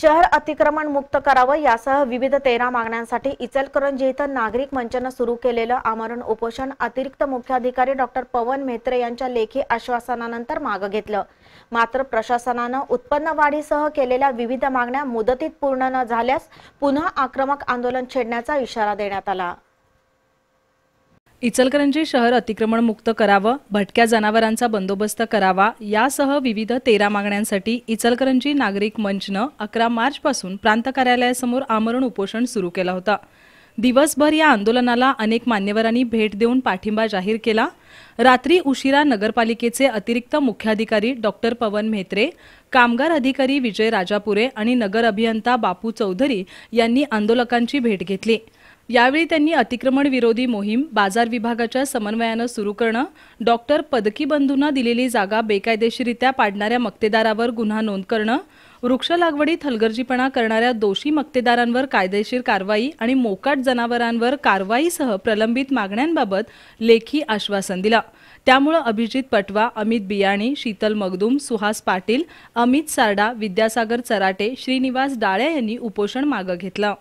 शहर अतिक्रमण मुक्त करावं यासह विविध तेरा मागण्यांसाठी इचलकरंजी इथं नागरिक मंचानं सुरू केलेलं आमरण उपोषण अतिरिक्त मुख्याधिकारी डॉक्टर पवन मेत्रे यांच्या लेखी आश्वासनानंतर मागं घेतलं मात्र प्रशासनानं उत्पन्न वाढीसह केलेल्या विविध मागण्या मुदतीत पूर्ण न झाल्यास पुन्हा आक्रमक आंदोलन छेडण्याचा इशारा देण्यात आला इचलकरंजी शहर अतिक्रमण मुक्त करावं भटक्या जनावरांचा बंदोबस्त करावा यासह विविध तेरा मागण्यांसाठी इचलकरंजी नागरिक मंचनं अकरा मार्चपासून प्रांत कार्यालयासमोर आमरण उपोषण सुरू केला होता दिवसभर या आंदोलनाला अनेक मान्यवरांनी भेट देऊन पाठिंबा जाहीर केला रात्री उशिरा नगरपालिकेचे अतिरिक्त मुख्याधिकारी डॉक्टर पवन म्हेत्रे कामगार अधिकारी विजय राजापुरे आणि नगर अभियंता बापू चौधरी यांनी आंदोलकांची भेट घेतली यावेळी त्यांनी अतिक्रमण विरोधी मोहीम बाजार विभागाच्या समन्वयानं सुरू करणं डॉक्टर पदकी बंधूंना दिलेली जागा बेकायदेशीरित्या पाडणाऱ्या मक्तेदारावर गुन्हा नोंद करणं वृक्ष लागवडीत हलगर्जीपणा करणाऱ्या दोषी मक्तेदारांवर कायदेशीर कारवाई आणि मोकाट जनावरांवर कारवाईसह प्रलंबित मागण्यांबाबत लेखी आश्वासन दिलं त्यामुळे अभिजित पटवा अमित बियाणी शीतल मगदूम सुहास पाटील अमित सारडा विद्यासागर चराटे श्रीनिवास डाळे यांनी उपोषण मागं घेतलं